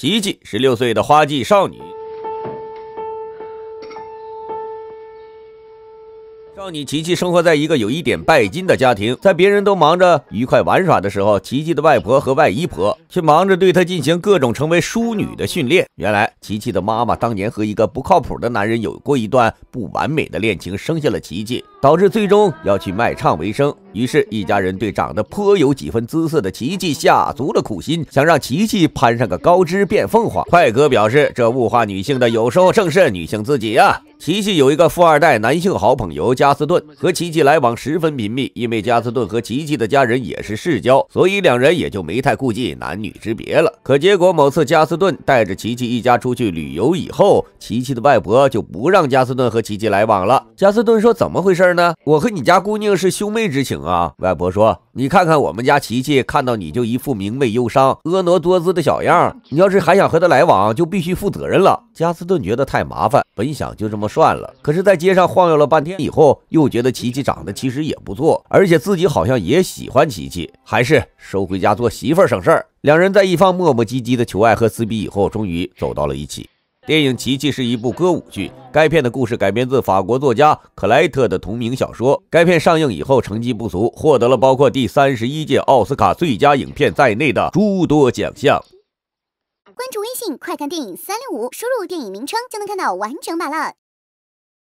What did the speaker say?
琪琪，十六岁的花季少女。少女琪琪生活在一个有一点拜金的家庭，在别人都忙着愉快玩耍的时候，琪琪的外婆和外姨婆却忙着对她进行各种成为淑女的训练。原来，琪琪的妈妈当年和一个不靠谱的男人有过一段不完美的恋情，生下了琪琪，导致最终要去卖唱为生。于是，一家人对长得颇有几分姿色的琪琪下足了苦心，想让琪琪攀上个高枝变凤凰。快哥表示，这物化女性的有时候正是女性自己呀。琪琪有一个富二代男性好朋友加斯顿，和琪琪来往十分亲密。因为加斯顿和琪琪的家人也是世交，所以两人也就没太顾忌男女之别了。可结果某次加斯顿带着琪琪一家出去旅游以后，琪琪的外婆就不让加斯顿和琪琪来往了。加斯顿说：“怎么回事呢？我和你家姑娘是兄妹之情。”啊！外婆说：“你看看我们家琪琪，看到你就一副明媚忧伤、婀娜多姿的小样你要是还想和她来往，就必须负责任了。”加斯顿觉得太麻烦，本想就这么算了。可是，在街上晃悠了半天以后，又觉得琪琪长得其实也不错，而且自己好像也喜欢琪琪，还是收回家做媳妇儿省事儿。两人在一方磨磨唧唧的求爱和撕逼以后，终于走到了一起。电影《奇迹》是一部歌舞剧。该片的故事改编自法国作家克莱特的同名小说。该片上映以后成绩不俗，获得了包括第三十一届奥斯卡最佳影片在内的诸多奖项。关注微信，快看电影三六五，输入电影名称就能看到完整版了。